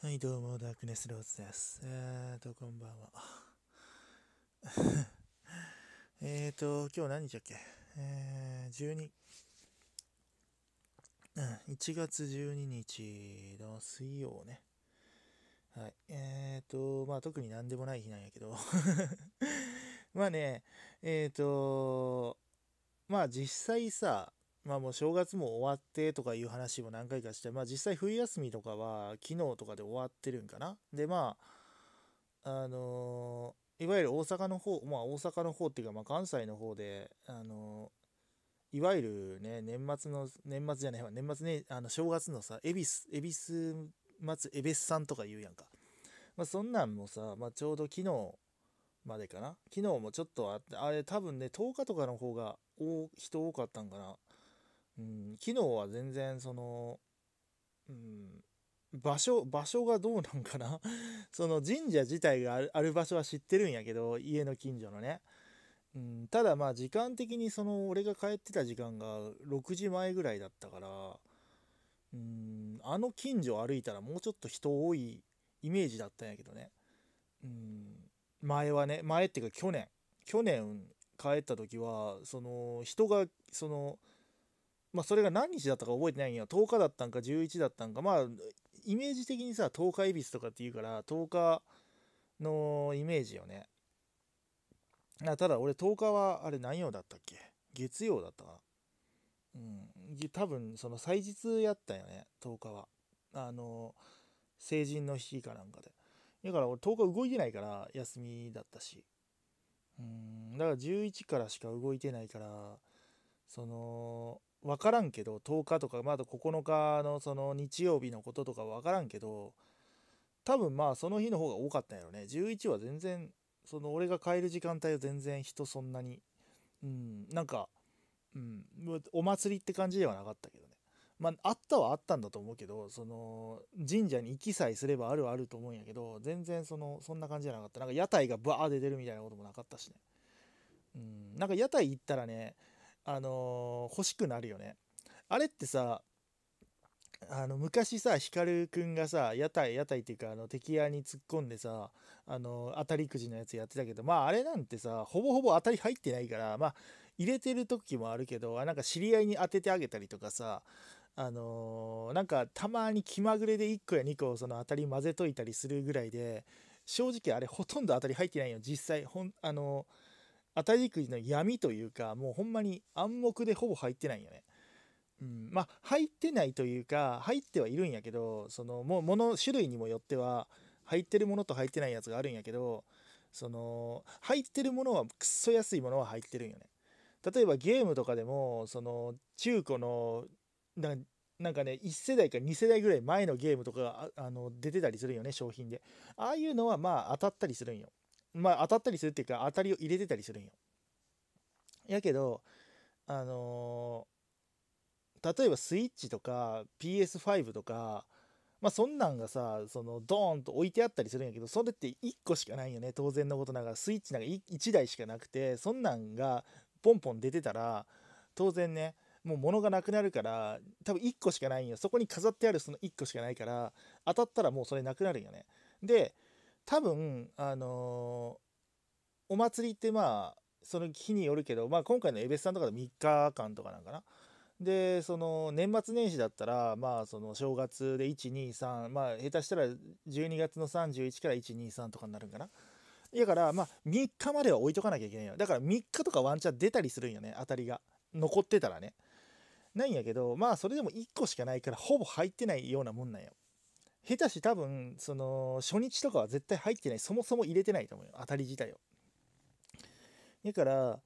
はい、どうも、ダークネスローズです。えーと、こんばんは。えーと、今日何日だっけえー、12、うん、1月12日の水曜ね。はい。えーと、まあ、特に何でもない日なんやけど。まあね、えーと、まあ実際さ、まあもう正月も終わってとかいう話も何回かして、まあ実際冬休みとかは昨日とかで終わってるんかな。でまあ、あのー、いわゆる大阪の方、まあ大阪の方っていうかまあ関西の方で、あのー、いわゆるね、年末の、年末じゃないわ、年末ね、あの正月のさ、恵比寿、恵比寿松恵比寿さんとか言うやんか。まあそんなんもさ、まあちょうど昨日までかな。昨日もちょっとあって、あれ多分ね、10日とかの方が人多かったんかな。うん、機能は全然その、うん、場所場所がどうなんかな その神社自体がある場所は知ってるんやけど家の近所のね、うん、ただまあ時間的にその俺が帰ってた時間が6時前ぐらいだったからうんあの近所歩いたらもうちょっと人多いイメージだったんやけどねうん前はね前っていうか去年去年帰った時はその人がそのまあ、それが何日だったか覚えてないんや10日だったんか11だったんかまあイメージ的にさ10日恵比寿とかって言うから10日のイメージよねあただ俺10日はあれ何曜だったっけ月曜だったかうん多分その祭日やったよね10日はあの成人の日かなんかでだから俺10日動いてないから休みだったしうんだから11からしか動いてないからその分からんけど10日とかまだ9日のその日曜日のこととか分からんけど多分まあその日の方が多かったんやろね11は全然その俺が帰る時間帯は全然人そんなにうんなんか、うん、お祭りって感じではなかったけどねまああったはあったんだと思うけどその神社に行きさえすればあるはあると思うんやけど全然そのそんな感じじゃなかったなんか屋台がバーで出るみたいなこともなかったしねうんなんか屋台行ったらねあのー、欲しくなるよね。あれってさ、あの昔さ光くんがさ屋台屋台っていうかあの敵屋に突っ込んでさあの当たりくじのやつやってたけどまああれなんてさほぼほぼ当たり入ってないからまあ入れてる時もあるけどあなんか知り合いに当ててあげたりとかさあのー、なんかたまに気まぐれで1個や2個その当たり混ぜといたりするぐらいで正直あれほとんど当たり入ってないよ実際ほんあのー当たり食いの闇というかもうほんまに暗黙でほぼ入ってないよね。うん、まあ入ってないというか入ってはいるんやけどそのもう物種類にもよっては入ってるものと入ってないやつがあるんやけどその入ってるものはくっそ安いものは入ってるんよね。例えばゲームとかでもその中古のなんかね1世代か2世代ぐらい前のゲームとかがあの出てたりするよね商品でああいうのはまあ当たったりするんよまあ当たったりするっていうか当たりを入れてたりするんよ。やけどあのー、例えばスイッチとか PS5 とかまあそんなんがさそのドーンと置いてあったりするんやけどそれって1個しかないよね当然のことながらスイッチなんか1台しかなくてそんなんがポンポン出てたら当然ねもう物がなくなるから多分1個しかないんよそこに飾ってあるその1個しかないから当たったらもうそれなくなるんよねで多分あのー、お祭りってまあその日によるけど、まあ、今回の江別さんとかで3日間とかなんかな。でその年末年始だったらまあその正月で123まあ下手したら12月の31から123とかになるんかな。だからまあ3日までは置いとかなきゃいけないよだから3日とかワンチャン出たりするんよね当たりが残ってたらねないんやけどまあそれでも1個しかないからほぼ入ってないようなもんなんよ下手し多分、その、初日とかは絶対入ってない。そもそも入れてないと思うよ。当たり自体を。だから、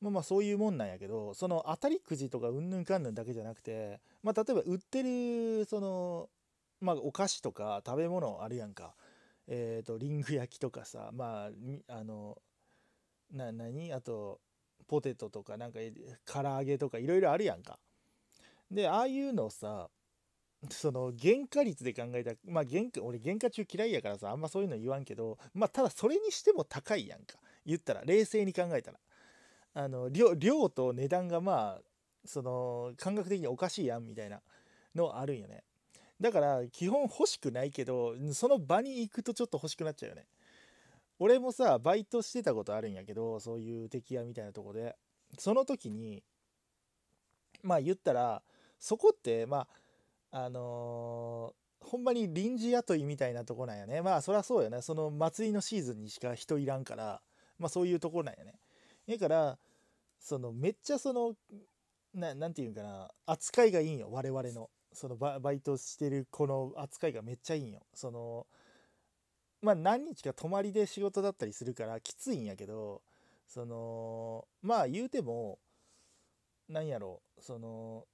まあまあそういうもんなんやけど、その当たりくじとかうんぬんかんぬんだけじゃなくて、まあ例えば売ってる、その、まあお菓子とか食べ物あるやんか。えっ、ー、と、リング焼きとかさ、まあ、あの、な、何あと、ポテトとかなんか唐揚げとかいろいろあるやんか。で、ああいうのさ、その原価率で考えたら、まあ、原価俺原価中嫌いやからさあんまそういうの言わんけど、まあ、ただそれにしても高いやんか言ったら冷静に考えたらあの量量と値段がまあその感覚的におかしいやんみたいなのあるんよねだから基本欲しくないけどその場に行くとちょっと欲しくなっちゃうよね俺もさバイトしてたことあるんやけどそういう敵屋みたいなとこでその時にまあ言ったらそこってまああのー、ほんまに臨時雇いみたいなとこなんやね。まあそりゃそうよね。その祭りのシーズンにしか人いらんから、まあそういうとこなんやね。だから、そのめっちゃその、ななんていうんかな、扱いがいいんよ、我々の。そのバイトしてるこの扱いがめっちゃいいんよ。その、まあ何日か泊まりで仕事だったりするからきついんやけど、その、まあ言うても、なんやろう、その、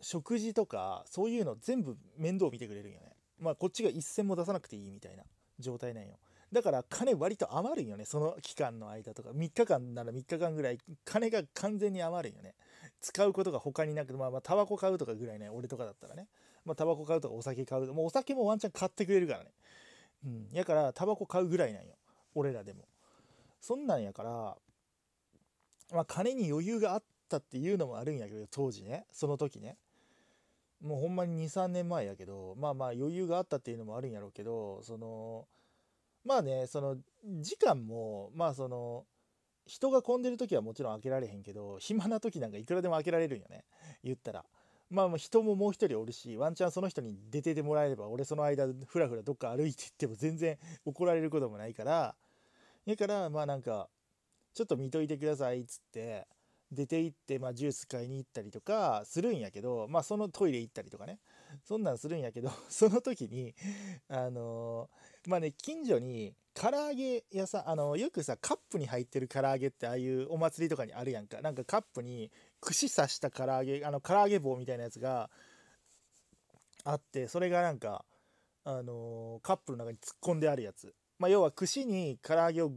食事とかそういうの全部面倒見てくれるんよねまあこっちが一銭も出さなくていいみたいな状態なんよだから金割と余るんよねその期間の間とか3日間なら3日間ぐらい金が完全に余るんよね使うことが他になくまあまあタバコ買うとかぐらいね俺とかだったらねまあタバコ買うとかお酒買うもうお酒もワンチャン買ってくれるからねうんやからタバコ買うぐらいなんよ俺らでもそんなんやからまあ金に余裕があってったっていうのもあるんやけど当時ねその時ねもうほんまに23年前やけどまあまあ余裕があったっていうのもあるんやろうけどそのまあねその時間もまあその人が混んでる時はもちろん開けられへんけど暇な時なんかいくらでも開けられるんよね言ったら。まあ、人ももう一人おるしワンチャンその人に出ててもらえれば俺その間ふらふらどっか歩いていっても全然怒られることもないからだからまあなんかちょっと見といてくださいっつって出て行って、まあ、ジュース買いに行ったりとかするんやけど、まあ、そのトイレ行ったりとかねそんなんするんやけど その時にあのー、まあね近所に唐揚げ屋さん、あのー、よくさカップに入ってる唐揚げってああいうお祭りとかにあるやんかなんかカップに串刺した唐揚げあの唐揚げ棒みたいなやつがあってそれがなんか、あのー、カップの中に突っ込んであるやつまあ、要は串に唐揚げを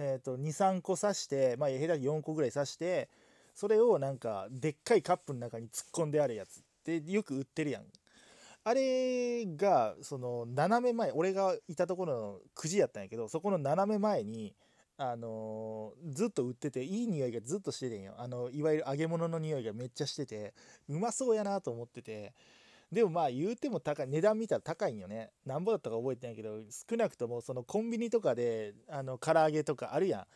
えーと、23個刺してまあ下手に4個ぐらい刺してそれをなんかでっかいカップの中に突っ込んであるやつってよく売ってるやんあれがその斜め前俺がいたところのくじやったんやけどそこの斜め前にあのー、ずっと売ってていい匂いがずっとしててんよあのいわゆる揚げ物の匂いがめっちゃしててうまそうやなと思っててでもまあ言うても高い値段見たら高いんよねなんぼだったか覚えてないけど少なくともそのコンビニとかであの唐揚げとかあるやんあ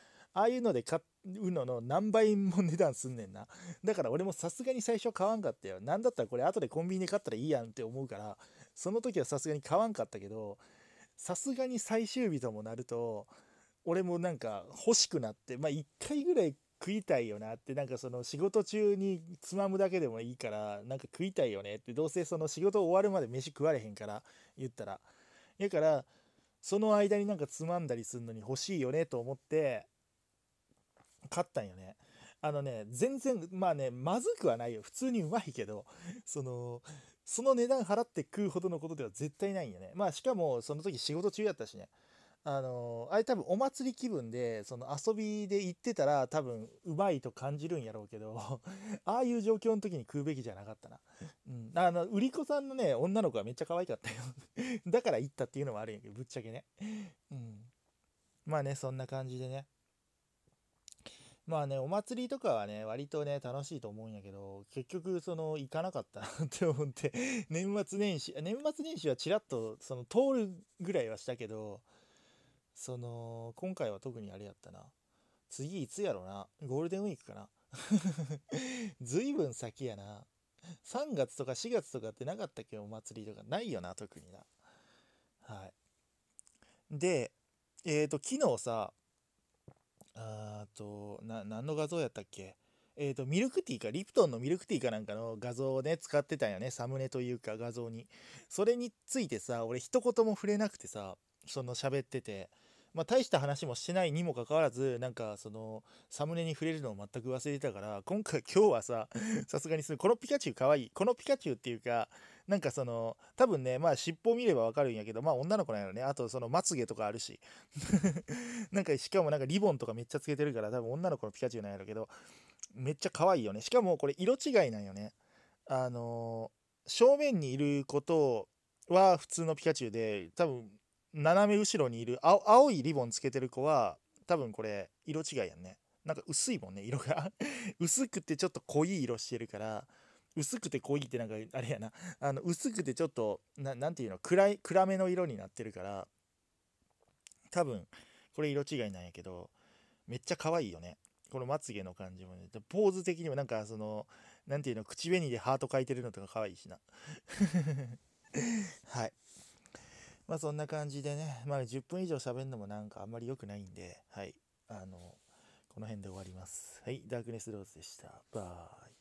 あいうので買うのの何倍も値段すんねんなだから俺もさすがに最初買わんかったよ何だったらこれ後でコンビニで買ったらいいやんって思うからその時はさすがに買わんかったけどさすがに最終日ともなると俺もなんか欲しくなってまあ1回ぐらい食いたいよなってなんかその仕事中につまむだけでもいいからなんか食いたいよねってどうせその仕事終わるまで飯食われへんから言ったらやからその間になんかつまんだりするのに欲しいよねと思って買ったんよねあのね全然まあねまずくはないよ普通にうまいけどそのその値段払って食うほどのことでは絶対ないんよねまあしかもその時仕事中やったしねあのあれ多分お祭り気分でその遊びで行ってたら多分うまいと感じるんやろうけど ああいう状況の時に食うべきじゃなかったな、うん、あの売り子さんのね女の子はめっちゃ可愛かったよ だから行ったっていうのもあるんやけどぶっちゃけね、うん、まあねそんな感じでねまあねお祭りとかはね割とね楽しいと思うんやけど結局その行かなかったなって思って年末年始年末年始はちらっとその通るぐらいはしたけどその今回は特にあれやったな次いつやろなゴールデンウィークかな ずいぶん先やな3月とか4月とかってなかったっけお祭りとかないよな特になはいでえっ、ー、と昨日さあとな何の画像やったっけえっ、ー、とミルクティーかリプトンのミルクティーかなんかの画像をね使ってたんよねサムネというか画像にそれについてさ俺一言も触れなくてさその喋っててまあ、大した話もしてないにもかかわらずなんかそのサムネに触れるのを全く忘れてたから今回今日はさ さすがにするこのピカチュウかわいいこのピカチュウっていうかなんかその多分ねまあ尻尾見ればわかるんやけどまあ女の子なんやろねあとそのまつげとかあるし なんかしかもなんかリボンとかめっちゃつけてるから多分女の子のピカチュウなんやろうけどめっちゃ可愛いよねしかもこれ色違いなんよねあのー、正面にいることは普通のピカチュウで多分斜め後ろにいる青青いリボンつけてる子は多分これ色違いやんねなんか薄いもんね色が 薄くてちょっと濃い色してるから薄くて濃いってなんかあれやなあの薄くてちょっと何ていうの暗い暗めの色になってるから多分これ色違いなんやけどめっちゃ可愛いよねこのまつげの感じもねポーズ的にもなんかその何ていうの口紅でハート描いてるのとか可愛いしな はいまあそんな感じでね、まあ10分以上喋るのもなんかあんまり良くないんで、はい。あの、この辺で終わります。はい。ダークネスローズでした。バイ。